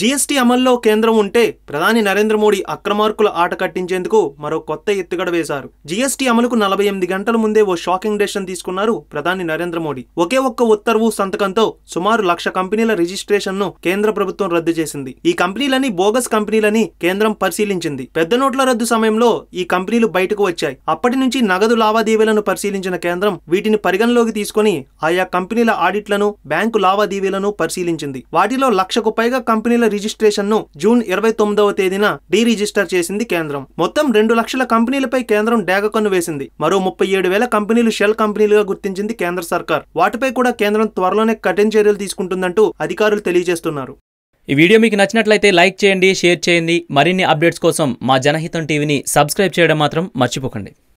GST అమల్లో కేంద్రం ఉంటే ప్రధాని నరేంద్ర మోడీ అక్రమార్కుల ఆట కట్టించేందుకు మరో కొత్త ఎత్తుగడ వేశారు జీఎస్టీ అమలుకు నలభై ఎనిమిది గంటల ముందే ఓ షాకింగ్ డెసిషన్ తీసుకున్నారు ప్రధాని నరేంద్ర మోడీ ఒకే ఒక్క ఉత్తర్వు సంతకంతో సుమారు లక్ష కంపెనీల రిజిస్ట్రేషన్ ను కేంద్ర ప్రభుత్వం రద్దు చేసింది ఈ కంపెనీలని బోగస్ కంపెనీలని కేంద్రం పరిశీలించింది పెద్ద నోట్ల రద్దు సమయంలో ఈ కంపెనీలు బయటకు వచ్చాయి అప్పటి నుంచి నగదు లావాదేవీలను పరిశీలించిన కేంద్రం వీటిని పరిగణలోకి తీసుకుని ఆయా కంపెనీల ఆడిట్లను బ్యాంకు లావాదేవీలను పరిశీలించింది వాటిలో లక్షకు పైగా కంపెనీ కంపెనీల ను జూన్ ఇరవై తొమ్మిదవ తేదీన డీ రిజిస్టర్ చేసింది కేంద్రం మొత్తం రెండు లక్షల కంపెనీలపై కేంద్రం డేగ కన్ను వేసింది మరో ముప్పై ఏడు వేల కంపెనీలు షెల్ కంపెనీలుగా గుర్తించింది కేంద్ర సర్కార్ వాటిపై కూడా కేంద్రం త్వరలోనే కఠిన చర్యలు తీసుకుంటుందంటూ అధికారులు తెలియజేస్తున్నారు ఈ వీడియో మీకు నచ్చినట్లయితే లైక్ చేయండి షేర్ చేయండి మరిన్ని అప్డేట్స్ కోసం మా జనహితం టీవీని సబ్స్క్రైబ్ చేయడం మాత్రం మర్చిపోకండి